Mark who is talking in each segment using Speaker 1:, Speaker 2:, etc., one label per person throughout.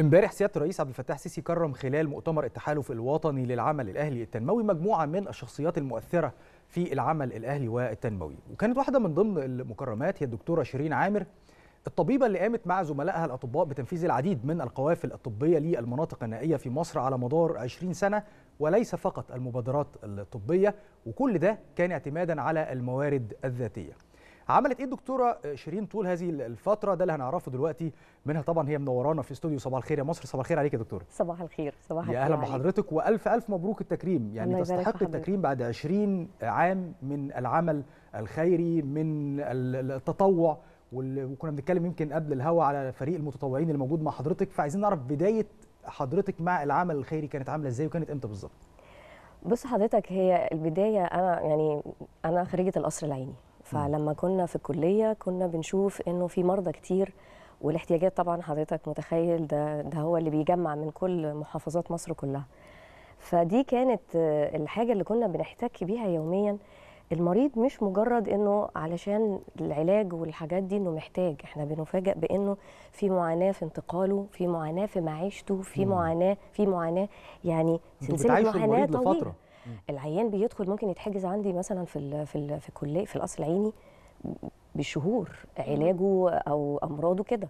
Speaker 1: امبارح سياده الرئيس عبد الفتاح السيسي كرم خلال مؤتمر التحالف الوطني للعمل الاهلي التنموي مجموعه من الشخصيات المؤثره في العمل الاهلي والتنموي وكانت واحده من ضمن المكرمات هي الدكتوره شيرين عامر الطبيبه اللي قامت مع زملائها الاطباء بتنفيذ العديد من القوافل الطبيه للمناطق النائيه في مصر على مدار 20 سنه وليس فقط المبادرات الطبيه وكل ده كان اعتمادا على الموارد الذاتيه عملت ايه الدكتوره شيرين طول هذه الفتره ده اللي هنعرفه دلوقتي منها طبعا هي منورانا في استوديو صباح الخير يا مصر صباح الخير عليك يا دكتوره
Speaker 2: صباح الخير صباح الخير يا اهلا بحضرتك
Speaker 1: والف الف مبروك التكريم يعني تستحق التكريم بعد 20 عام من العمل الخيري من التطوع وكنا بنتكلم يمكن قبل الهوا على فريق المتطوعين اللي موجود مع حضرتك فعايزين نعرف بدايه حضرتك مع العمل الخيري كانت عامله ازاي وكانت امتى بالظبط
Speaker 2: بص حضرتك هي البدايه انا يعني انا خريجه القصر العيني فلما كنا في الكليه كنا بنشوف انه في مرضى كتير والاحتياجات طبعا حضرتك متخيل ده ده هو اللي بيجمع من كل محافظات مصر كلها فدي كانت الحاجه اللي كنا بنحتك بيها يوميا المريض مش مجرد انه علشان العلاج والحاجات دي انه محتاج احنا بنفاجئ بانه في معاناه في انتقاله في معاناه في معيشته في معاناه في معاناه يعني سلسله معاناه طويله لفترة. العيان بيدخل ممكن يتحجز عندي مثلا في الـ في الـ في الكليه في القصر العيني بشهور علاجه او امراضه كده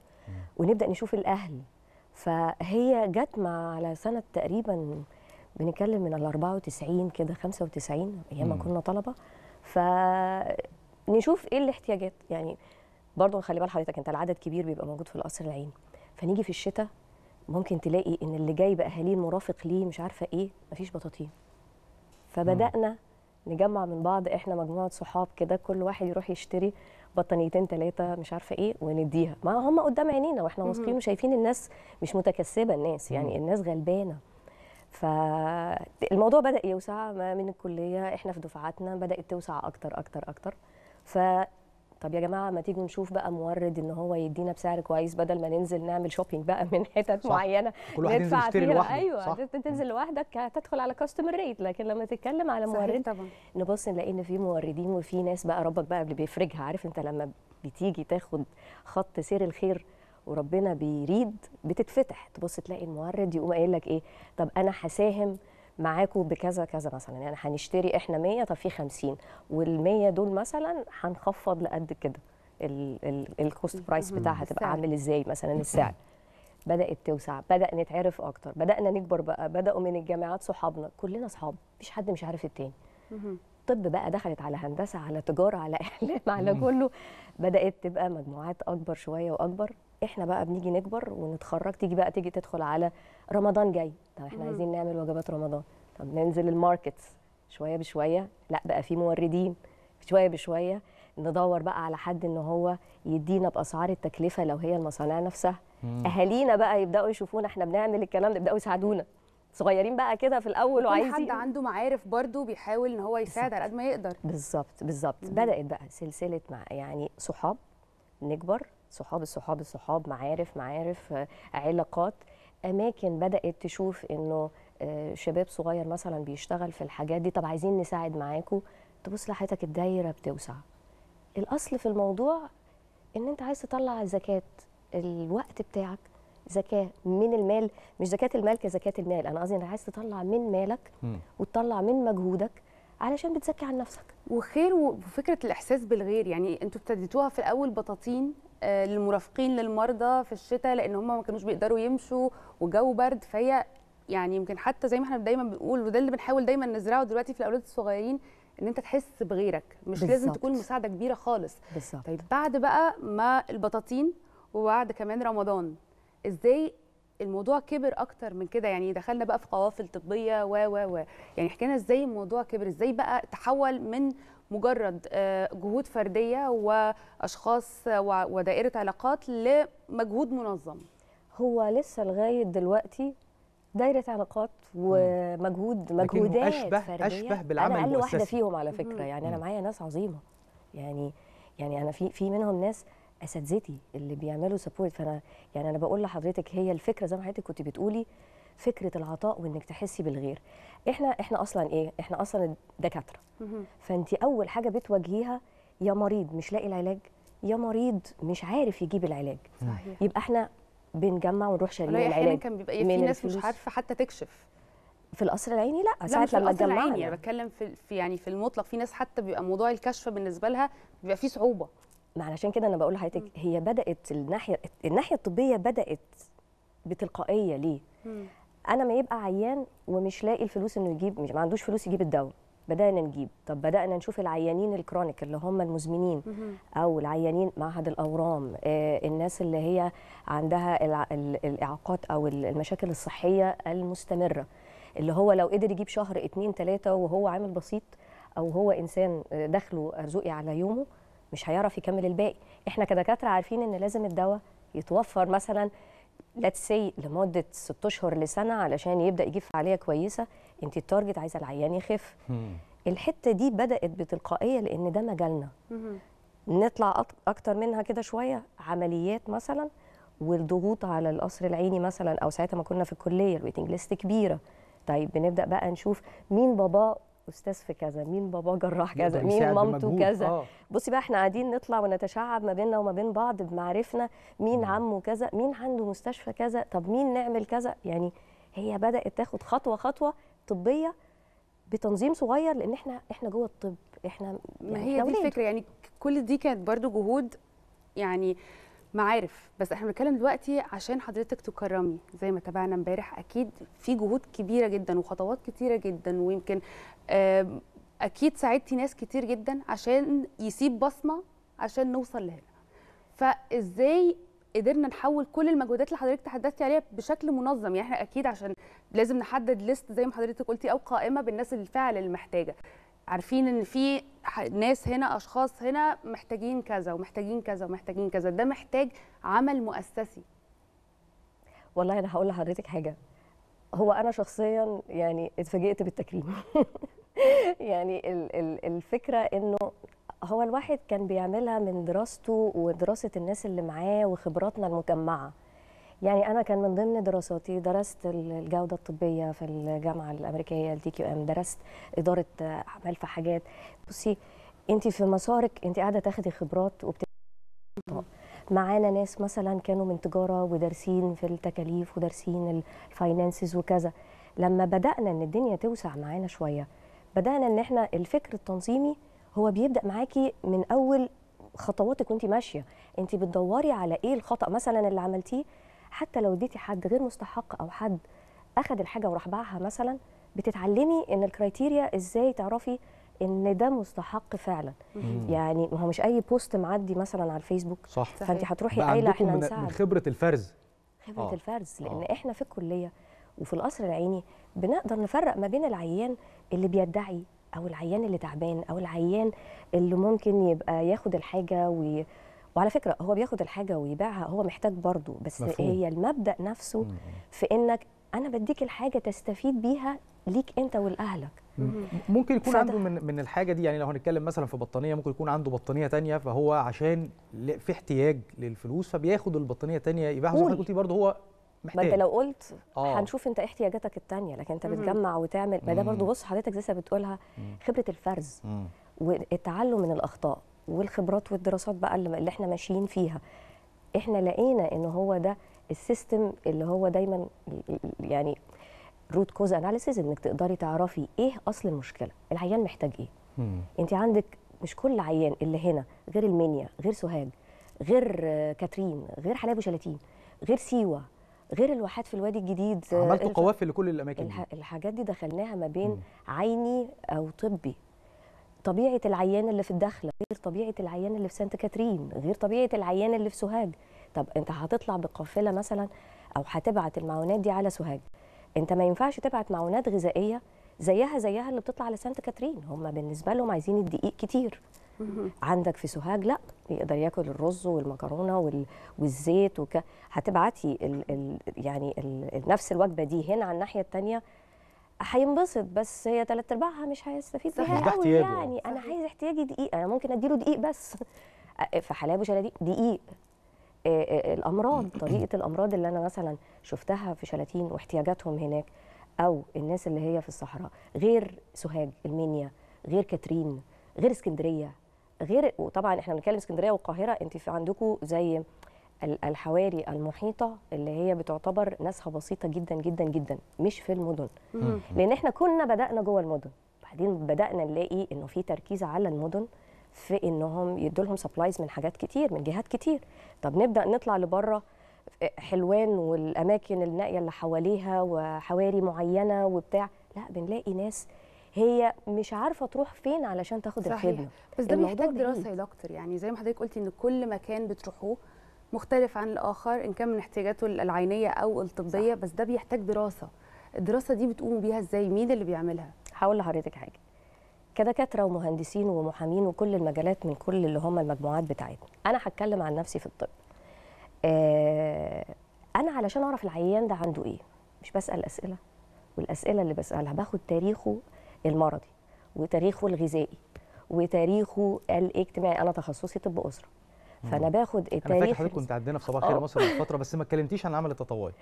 Speaker 2: ونبدا نشوف الاهل فهي جت مع على سنه تقريبا بنتكلم من ال 94 كده 95 ايام ما كنا طلبه فنشوف ايه الاحتياجات يعني برضه خلي بال حضرتك انت العدد كبير بيبقى موجود في القصر العيني فنيجي في الشتاء ممكن تلاقي ان اللي جاي باهاليه المرافق ليه مش عارفه ايه مفيش بطاطين فبدانا نجمع من بعض احنا مجموعه صحاب كده كل واحد يروح يشتري بطانيتين ثلاثه مش عارفه ايه ونديها ما هم قدام عينينا واحنا واثقين وشايفين الناس مش متكسبه الناس يعني الناس غلبانه فالموضوع بدا يوسع من الكليه احنا في دفعاتنا بدات توسع اكتر اكتر اكتر ف طب يا جماعه ما تيجوا نشوف بقى مورد ان هو يدينا بسعر كويس بدل ما ننزل نعمل شوبينج بقى من حتت معينه كل واحد ندفع فيها لوحده. ايوه صح. تنزل لوحدك هتدخل على كاستمر ريت لكن لما تتكلم على مورد طبعا. نبص نلاقي ان في موردين وفي ناس بقى ربك بقى اللي بيفرجها عارف انت لما بتيجي تاخد خط سير الخير وربنا بيريد بتتفتح تبص تلاقي المورد يقوم قايل لك ايه طب انا هساهم معاكم بكذا كذا مثلا يعني هنشتري احنا 100 طب في 50 وال100 دول مثلا هنخفض لقد كده الكوست برايس بتاعها هتبقى عامل ازاي مثلا السعر بدات توسع بدا نتعرف اكتر بدانا نكبر بقى بداوا من الجامعات صحابنا كلنا صحاب مفيش حد مش عارف التاني طب بقى دخلت على هندسه على تجاره على اعلام على كله بدات تبقى مجموعات اكبر شويه واكبر احنا بقى بنيجي نكبر ونتخرج تيجي بقى تيجي تدخل على رمضان جاي طب احنا عايزين نعمل وجبات رمضان طب ننزل الماركتس شويه بشويه لا بقى في موردين شويه بشويه ندور بقى على حد ان هو يدينا باسعار التكلفه لو هي المصانع نفسها اهالينا بقى يبداوا يشوفونا احنا بنعمل الكلام ده يبداوا يساعدونا صغيرين بقى كده في الاول وعايزين حد عنده
Speaker 3: معارف برضو بيحاول ان هو يساعد على قد ما يقدر
Speaker 2: بالظبط بالظبط بدات بقى سلسله مع يعني صحاب نكبر صحاب الصحاب الصحاب معارف معارف علاقات اماكن بدات تشوف انه آه، شباب صغير مثلا بيشتغل في الحاجات دي طب عايزين نساعد معاكم تبص لحياتك الدايره بتوسع الاصل في الموضوع ان انت عايز تطلع زكاه الوقت بتاعك زكاه من المال مش زكاه المال كزكاه المال انا قصدي انك عايز تطلع من مالك وتطلع من
Speaker 3: مجهودك علشان بتزكي عن نفسك وخير وفكره الاحساس بالغير يعني انتوا ابتديتوها في الاول بطاطين آه، للمرافقين للمرضى في الشتاء لان هم ما كانوش بيقدروا يمشوا وجو برد فهي يعني يمكن حتى زي ما احنا دايما بنقول وده اللي بنحاول دايما نزرعه دلوقتي في الاولاد الصغيرين ان انت تحس بغيرك مش بالزبط. لازم تكون مساعده كبيره خالص بالزبط. طيب بعد بقى ما البطاطين وبعد كمان رمضان ازاي الموضوع كبر اكتر من كده يعني دخلنا بقى في قوافل طبيه و و و يعني حكينا ازاي الموضوع كبر ازاي بقى تحول من مجرد آه، جهود فرديه واشخاص ودائره علاقات لمجهود منظم هو لسه لغايه دلوقتي دايره علاقات ومجهود مجهودات أشبه
Speaker 2: فرديه اشبه بالعمل انا اقل واحده فيهم على فكره يعني انا معايا ناس عظيمه يعني يعني انا في في منهم ناس اساتذتي اللي بيعملوا سبورت فانا يعني انا بقول لحضرتك هي الفكره زي ما حضرتك كنت بتقولي فكره العطاء وانك تحسي بالغير احنا احنا اصلا ايه احنا اصلا دكاتره فانت اول حاجه بتواجهيها يا مريض مش لاقي العلاج يا مريض مش عارف يجيب العلاج صحيح. يبقى احنا بنجمع ونروح شاريين العلاج كان بيبقى إيه؟ في ناس مش عارفه حتى تكشف في القصر العيني لا ساعه لما القصر العيني
Speaker 3: بتكلم في يعني في المطلق في ناس حتى بيبقى موضوع الكشف بالنسبه لها بيبقى فيه صعوبه
Speaker 2: ما علشان كده انا بقول لحضرتك هي بدات الناحيه الناحيه الطبيه بدات بتلقائيه ليه مم. انا ما يبقى عيان ومش لاقي الفلوس انه يجيب ما عندوش فلوس يجيب الدواء بدانا نجيب طب بدانا نشوف العيانين الكرونيك اللي هم المزمنين مم. او العيانين معهد الاورام آه الناس اللي هي عندها الع... الاعاقات او المشاكل الصحيه المستمره اللي هو لو قدر يجيب شهر اتنين تلاته وهو عامل بسيط او هو انسان آه، دخله ارزقي على يومه مش هيعرف يكمل الباقي احنا كدكاتره عارفين ان لازم الدواء يتوفر مثلا ليتس سي لمده 6 اشهر لسنه علشان يبدا يجيب فعاليه كويسه انت التارجت عايزه العيان يخف الحته دي بدات بتلقائيه لان ده مجالنا نطلع اكتر منها كده شويه عمليات مثلا والضغوط على القصر العيني مثلا او ساعتها ما كنا في الكليه الويتنج ليست كبيره طيب بنبدا بقى نشوف مين باباه استاذ في كذا مين بابا جراح كذا مين مامته كذا آه. بصي بقى احنا قاعدين نطلع ونتشعب ما بيننا وما بين بعض بمعرفنا مين عمه كذا مين عنده مستشفى كذا طب مين نعمل كذا يعني هي بدات تاخد خطوه خطوه طبيه بتنظيم صغير لان احنا احنا جوه الطب احنا
Speaker 3: ما يعني هي دي الفكره يعني كل دي كانت برضو جهود يعني معارف بس احنا بنتكلم دلوقتي عشان حضرتك تكرمي زي ما تابعنا امبارح اكيد في جهود كبيره جدا وخطوات كتيره جدا ويمكن اكيد ساعدتي ناس كتير جدا عشان يسيب بصمه عشان نوصل لهنا فازاي قدرنا نحول كل المجهودات اللي حضرتك تحدثتي عليها بشكل منظم يعني احنا اكيد عشان لازم نحدد ليست زي ما حضرتك قلتي او قائمه بالناس اللي فعلا محتاجه عارفين ان في ناس هنا اشخاص هنا محتاجين كذا ومحتاجين كذا ومحتاجين كذا ده محتاج عمل مؤسسي
Speaker 2: والله انا هقول لحضرتك حاجه هو انا شخصيا يعني اتفاجئت بالتكريم يعني الفكره انه هو الواحد كان بيعملها من دراسته ودراسه الناس اللي معاه وخبراتنا المجمعه يعني انا كان من ضمن دراساتي درست الجوده الطبيه في الجامعه الامريكيه التي كيو ام درست اداره اعمال في حاجات بصي انت في مسارك انت قاعده تاخدي خبرات وبت معانا ناس مثلا كانوا من تجاره ودارسين في التكاليف ودارسين الفاينانسز وكذا لما بدانا ان الدنيا توسع معانا شويه بدانا ان احنا الفكر التنظيمي هو بيبدا معاكي من اول خطواتك وانت ماشيه انت بتدوري على ايه الخطا مثلا اللي عملتيه حتى لو اديتي حد غير مستحق او حد اخذ الحاجه وراح باعها مثلا بتتعلمي ان الكرايتيريا ازاي تعرفي ان ده مستحق فعلا مم. يعني ما هو مش اي بوست معدي مثلا على الفيسبوك صح فانت هتروحي قايله احنا من, من خبره
Speaker 1: الفرز خبره آه.
Speaker 2: الفرز لان آه. احنا في الكليه وفي القصر العيني بنقدر نفرق ما بين العيان اللي بيدعي او العيان اللي تعبان او العيان اللي ممكن يبقى ياخد الحاجه وي... وعلى فكره هو بياخد الحاجه ويبيعها هو محتاج برضه بس مفهوم. هي المبدا نفسه مم. في انك انا بديك الحاجه تستفيد بيها ليك انت ولاهلك
Speaker 1: ممكن يكون عنده من من الحاجه دي يعني لو هنتكلم مثلا في بطانيه ممكن يكون عنده بطانيه تانية فهو عشان في احتياج للفلوس فبياخد البطانيه التانية يبيعها زي ما قلتي برضه هو محتاج ما انت لو قلت آه.
Speaker 2: هنشوف انت ايه احتياجاتك التانية لكن انت بتجمع وتعمل ما ده برضه بص حضرتك زي ما بتقولها خبره الفرز والتعلم من الاخطاء والخبرات والدراسات بقى اللي احنا ماشيين فيها احنا لقينا ان هو ده السيستم اللي هو دايما يعني روت كوز اناليسيز انك تقدري تعرفي ايه اصل المشكله العيان محتاج ايه انت عندك مش كل عيان اللي هنا غير المنيا غير سوهاج غير كاترين غير حلايب وشلاتين غير سيوه غير الواحات في الوادي الجديد عملتوا قوافل
Speaker 1: لكل الاماكن الح...
Speaker 2: الحاجات دي دخلناها ما بين مم. عيني او طبي طبيعه العيان اللي في الداخله غير طبيعه العيان اللي في سانت كاترين غير طبيعه العيان اللي في سوهاج طب انت هتطلع بقافله مثلا او هتبعت المعونات دي على سوهاج انت ما ينفعش تبعت معونات غذائيه زيها زيها اللي بتطلع على سانت كاترين هم بالنسبه لهم عايزين الدقيق كتير عندك في سوهاج لا يقدر ياكل الرز والمكرونه والزيت وك... هتبعتي ال... ال... يعني ال... نفس الوجبه دي هنا على الناحيه الثانيه هينبسط بس هي ثلاث ارباعها مش هيستفيد بيها قوي يعني انا عايز احتياجي دقيقه انا ممكن اديله دقيق بس في ابو وشلاتين دقيق الامراض طريقه الامراض اللي انا مثلا شفتها في شلاتين واحتياجاتهم هناك او الناس اللي هي في الصحراء غير سوهاج المنيا غير كاترين غير اسكندريه غير وطبعا احنا بنتكلم اسكندريه والقاهره انت في عندكم زي الحواري المحيطه اللي هي بتعتبر ناسها بسيطه جدا جدا جدا مش في المدن لان احنا كنا بدانا جوه المدن بعدين بدانا نلاقي انه في تركيز على المدن في انهم يدوا لهم سبلايز من حاجات كتير من جهات كتير طب نبدا نطلع لبره آه، حلوان والاماكن النائيه اللي حواليها وحواري معينه وبتاع لا بنلاقي ناس هي
Speaker 3: مش عارفه تروح فين علشان تاخد صحيح. الخدمه بس ده محتاج دراسه يا دكتور يعني زي ما حضرتك قلتي ان كل مكان بتروحوه مختلف عن الاخر ان كان من احتياجاته العينيه او الطبيه صح. بس ده بيحتاج دراسه الدراسه دي بتقوموا بيها ازاي مين اللي بيعملها هقول لحضرتك حاجه
Speaker 2: كدكاتره ومهندسين ومحامين وكل المجالات من كل اللي هم المجموعات بتاعتنا انا هتكلم عن نفسي في الطب آه، انا علشان اعرف العيان ده عنده ايه مش بسال اسئله والاسئله اللي بسالها باخد تاريخه المرضي وتاريخه الغذائي وتاريخه الاجتماعي انا تخصصي طب اسره
Speaker 1: فانا باخد التاريخ انا فاكر حضرتك كنت عندنا في صباح خير مصر من فتره بس ما اتكلمتيش عن العمل التطوعي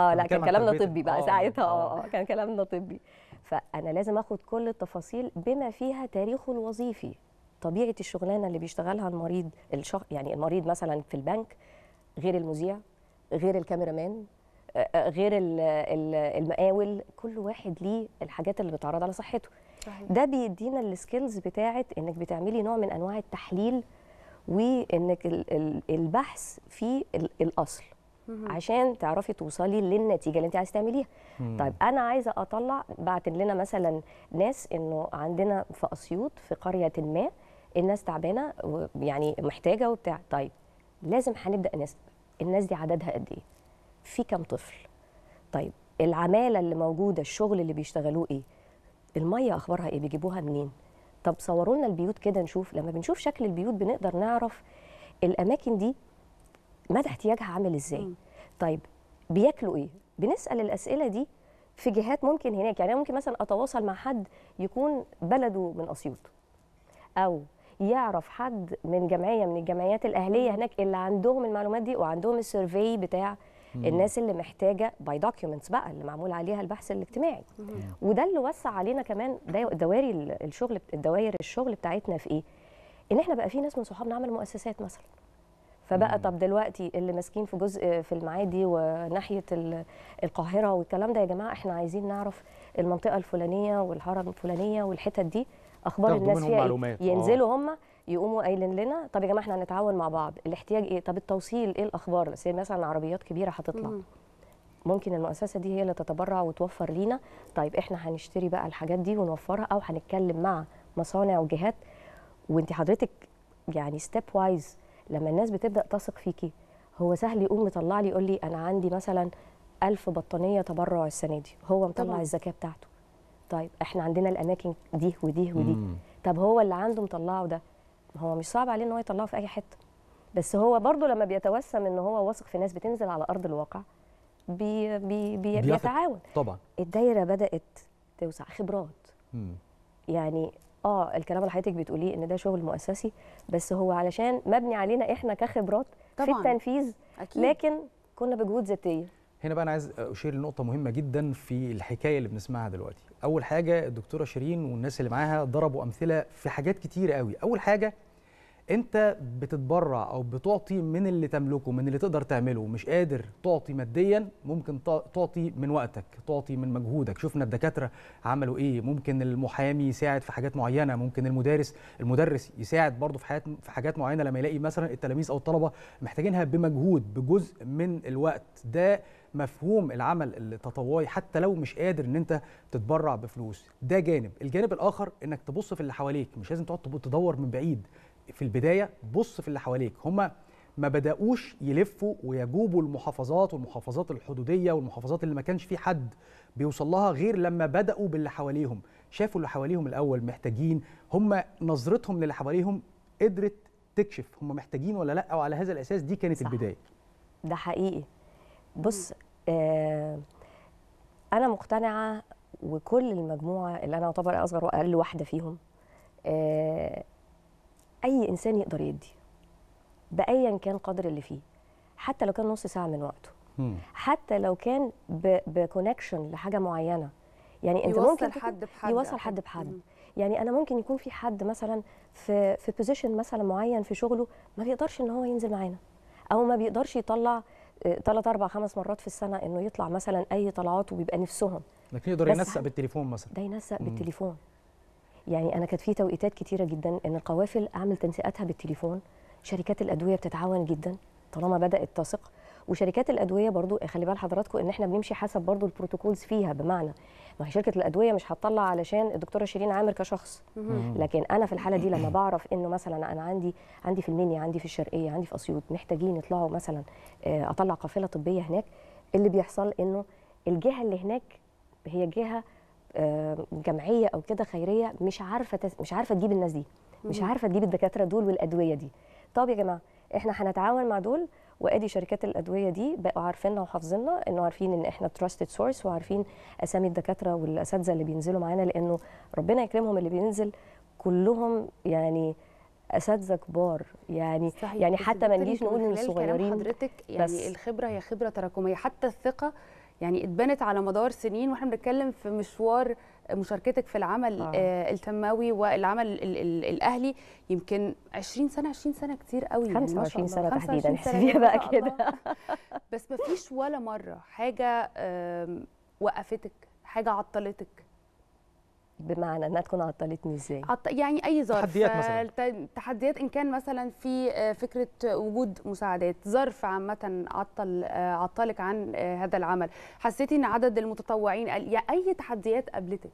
Speaker 1: اه لا كان كلامنا طبي بقى آه، ساعتها
Speaker 2: آه،, اه كان كلامنا طبي فانا لازم اخد كل التفاصيل بما فيها تاريخه الوظيفي طبيعه الشغلانه اللي بيشتغلها المريض الشخ... يعني المريض مثلا في البنك غير المذيع غير الكاميرامان آه، غير المقاول كل واحد ليه الحاجات اللي بتعرض على صحته صحيح. ده بيدينا السكيلز بتاعه انك بتعملي نوع من انواع التحليل وانك البحث في الاصل عشان تعرفي توصلي للنتيجه اللي انت عايزه تعمليها طيب انا عايزه اطلع بعت لنا مثلا ناس انه عندنا في اسيوط في قريه ما الناس تعبانه يعني محتاجه وبتاع طيب لازم هنبدا ناس الناس دي عددها قد ايه في كم طفل طيب العماله اللي موجوده الشغل اللي بيشتغلوه ايه الميه اخبارها ايه بيجيبوها منين طب صوروا لنا البيوت كده نشوف لما بنشوف شكل البيوت بنقدر نعرف الاماكن دي مدى احتياجها عامل ازاي م. طيب بياكلوا ايه بنسال الاسئله دي في جهات ممكن هناك يعني ممكن مثلا اتواصل مع حد يكون بلده من اسيوط او يعرف حد من جمعيه من الجمعيات الاهليه هناك اللي عندهم المعلومات دي وعندهم السيرفي بتاع الناس اللي محتاجه باي دوكيومنتس بقى اللي معمول عليها البحث الاجتماعي وده اللي وسع علينا كمان دواري الشغل الدوائر الشغل بتاعتنا في ايه ان احنا بقى في ناس من صحابنا عملوا مؤسسات مثلا فبقى طب دلوقتي اللي ماسكين في جزء في المعادي وناحيه القاهره والكلام ده يا جماعه احنا عايزين نعرف المنطقه الفلانيه والهرم الفلانيه والحتت دي اخبار الناس فيها إيه؟ آه. ينزلوا هم يقوموا قايلين لنا طب يا جماعه احنا هنتعاون مع بعض الاحتياج ايه طب التوصيل ايه الاخبار بس مثلا عربيات كبيره هتطلع ممكن المؤسسه دي هي اللي تتبرع وتوفر لينا طيب احنا هنشتري بقى الحاجات دي ونوفرها او هنتكلم مع مصانع وجهات وانت حضرتك يعني ستيب وايز لما الناس بتبدا تثق فيكي هو سهل يقوم مطلع لي يقول لي انا عندي مثلا ألف بطانيه تبرع السنه دي هو مطلع الزكاه بتاعته طيب احنا عندنا الاماكن دي ودي ودي مم. طب هو اللي عنده مطلعه ده هو مش صعب عليه ان هو يطلعه في اي حته بس هو برضه لما بيتوسم ان هو واثق في ناس بتنزل على ارض الواقع بي بي بي بيتعاون طبعا الدايره بدات توسع خبرات مم. يعني اه الكلام اللي حضرتك بتقوليه ان ده شغل مؤسسي بس هو علشان مبني علينا احنا كخبرات طبعا. في التنفيذ أكيد. لكن كنا بجهود ذاتيه
Speaker 1: هنا بقى انا عايز اشير لنقطه مهمه جدا في الحكايه اللي بنسمعها دلوقتي اول حاجه الدكتوره شيرين والناس اللي معاها ضربوا امثله في حاجات كتير قوي اول حاجه انت بتتبرع او بتعطي من اللي تملكه من اللي تقدر تعمله مش قادر تعطي ماديا ممكن تعطي من وقتك تعطي من مجهودك شفنا الدكاتره عملوا ايه ممكن المحامي يساعد في حاجات معينه ممكن المدرس المدرس يساعد برضه في في حاجات معينه لما يلاقي مثلا التلاميذ او الطلبه محتاجينها بمجهود بجزء من الوقت ده مفهوم العمل التطوعي حتى لو مش قادر ان انت تتبرع بفلوس ده جانب الجانب الاخر انك تبص في اللي حواليك مش لازم تقعد تدور من بعيد في البدايه بص في اللي حواليك هم ما بداوش يلفوا ويجوبوا المحافظات والمحافظات الحدوديه والمحافظات اللي ما كانش في حد بيوصل لها غير لما بداوا باللي حواليهم شافوا اللي حواليهم الاول محتاجين هم نظرتهم للي حواليهم قدرت تكشف هم محتاجين ولا لا وعلى هذا الاساس دي كانت صح. البدايه
Speaker 2: ده حقيقي بص آه انا مقتنعه وكل المجموعه اللي انا اعتبر اصغر واقل واحده فيهم آه اي انسان يقدر يدي بايا كان قدر اللي فيه حتى لو كان نص ساعه من وقته حتى لو كان بكونكشن لحاجه معينه يعني انت يوصل ممكن حد بحد يوصل حد بحد يعني انا ممكن يكون في حد مثلا في في بوزيشن مثلا معين في شغله ما بيقدرش ان هو ينزل معانا او ما بيقدرش يطلع ثلاث آه، اربع خمس مرات في السنه انه يطلع مثلا اي طلعات وبيبقى نفسهم
Speaker 1: لكن يقدر ينسق بالتليفون مثلا ده ينسق بالتليفون
Speaker 2: يعني انا كانت في توقيتات كتيره جدا ان القوافل اعمل تنسيقاتها بالتليفون شركات الادويه بتتعاون جدا طالما بدات تثق وشركات الادويه برضو إيه، خلي بال حضراتكم ان احنا بنمشي حسب برضو البروتوكولز فيها بمعنى ما هي شركه الادويه مش هتطلع علشان الدكتوره شيرين عامر كشخص لكن انا في الحاله دي لما بعرف انه مثلا انا عندي عندي في المنيا عندي في الشرقيه عندي في اسيوط محتاجين يطلعوا مثلا آه، اطلع قافله طبيه هناك اللي بيحصل انه الجهه اللي هناك هي جهه آه، جمعيه او كده خيريه مش عارفه تس... مش عارفه تجيب الناس دي مش عارفه تجيب الدكاتره دول والادويه دي طب يا جماعه احنا هنتعاون مع دول وادي شركات الادويه دي بقوا عارفيننا وحافظيننا انه عارفين ان احنا تراستد سورس وعارفين اسامي الدكاتره والاساتذه اللي بينزلوا معانا لانه ربنا يكرمهم اللي بينزل كلهم يعني اساتذه كبار يعني صحيح. يعني حتى ما نجيش نقول ان الصغيرين حضرتك يعني بس
Speaker 3: الخبره هي خبره تراكميه حتى الثقه يعني اتبنت على مدار سنين واحنا بنتكلم في مشوار مشاركتك في العمل آه. آه، التنموي والعمل الـ الـ الاهلي يمكن 20 سنه 20 سنه كتير قوي 25 يعني سنه تحديدا احسبيها بقى كده بس ما فيش ولا مره حاجه وقفتك حاجه عطلتك
Speaker 2: بمعنى انها تكون عطلتني ازاي
Speaker 3: يعني اي ظرف تحديات مثلا آه، تحديات ان كان مثلا في آه، فكره وجود مساعدات ظرف عامه عطل آه، عطلك عن هذا العمل حسيتي ان عدد المتطوعين قال يعني اي تحديات قابلتك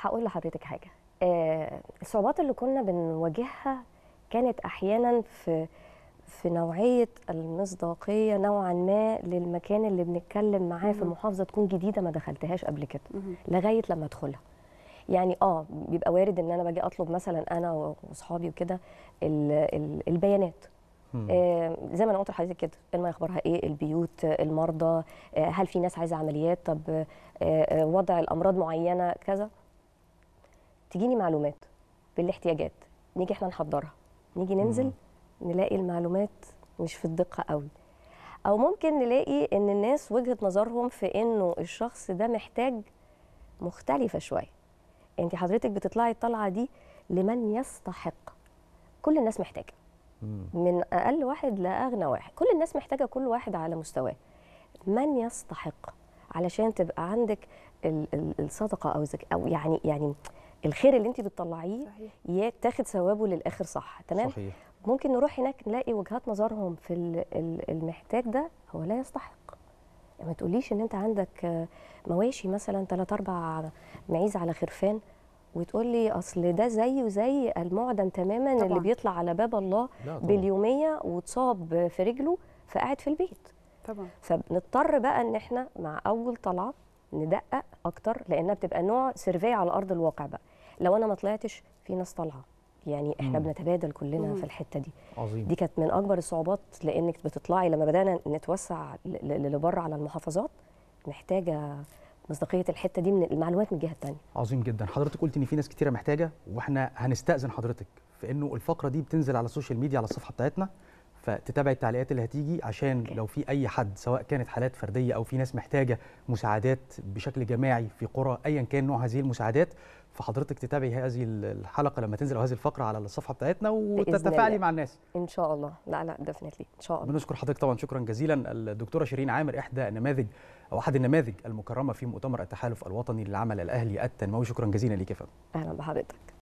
Speaker 3: هقول لحضرتك حاجه
Speaker 2: الصعوبات اللي كنا بنواجهها كانت احيانا في في نوعيه المصداقيه نوعا ما للمكان اللي بنتكلم معاه في محافظه تكون جديده ما دخلتهاش قبل كده لغايه لما ادخلها يعني اه بيبقى وارد ان انا باجي اطلب مثلا انا واصحابي وكده البيانات آه زي ما انا قلت لحضرتك كده إيه الما اخبارها ايه البيوت المرضى آه هل في ناس عايزه عمليات طب آه،, آه وضع الامراض معينه كذا تجيني معلومات بالاحتياجات نيجي احنا نحضرها نيجي ننزل نلاقي المعلومات مش في الدقه قوي او ممكن نلاقي ان الناس وجهه نظرهم في انه الشخص ده محتاج مختلفه شويه انت حضرتك بتطلعي الطلعه دي لمن يستحق كل الناس محتاجه من اقل واحد لاغنى واحد كل الناس محتاجه كل واحد على مستواه من يستحق علشان تبقى عندك الصدقه او او يعني يعني الخير اللي انت بتطلعيه تاخد ثوابه للاخر صح تمام صحيح. ممكن نروح هناك نلاقي وجهات نظرهم في المحتاج ده هو لا يستحق ما تقوليش ان انت عندك آه، مواشي مثلا ثلاث اربع معيز على خرفان وتقول لي اصل ده زي وزي المعدم تماما طبعا. اللي بيطلع على باب الله باليوميه وتصاب في رجله فقاعد في البيت طبعا فبنضطر بقى ان احنا مع اول طلعه ندقق اكتر لانها بتبقى نوع سيرفي على ارض الواقع بقى لو انا ما طلعتش في ناس طالعه يعني احنا بنتبادل كلنا مم. في الحته دي عظيم. دي كانت من اكبر الصعوبات لانك بتطلعي لما بدانا نتوسع لبره على المحافظات محتاجه مصداقيه الحته دي من المعلومات من الجهه الثانيه
Speaker 1: عظيم جدا حضرتك قلت ان في ناس كتيره محتاجه واحنا هنستاذن حضرتك في انه الفقره دي بتنزل على السوشيال ميديا على الصفحه بتاعتنا فتتابعي التعليقات اللي هتيجي عشان okay. لو في اي حد سواء كانت حالات فرديه او في ناس محتاجه مساعدات بشكل جماعي في قرى ايا كان نوع هذه المساعدات فحضرتك تتابعي هذه الحلقه لما تنزل او هذه الفقره على الصفحه بتاعتنا وتتفاعلي
Speaker 2: مع الناس ان شاء الله لا لا ديفنتلي ان شاء الله
Speaker 1: بنشكر حضرتك طبعا شكرا جزيلا الدكتوره شيرين عامر احدى النماذج او احد النماذج المكرمه في مؤتمر التحالف الوطني للعمل الاهلي التنموي شكرا جزيلا ليك يا فندم اهلا بحضرتك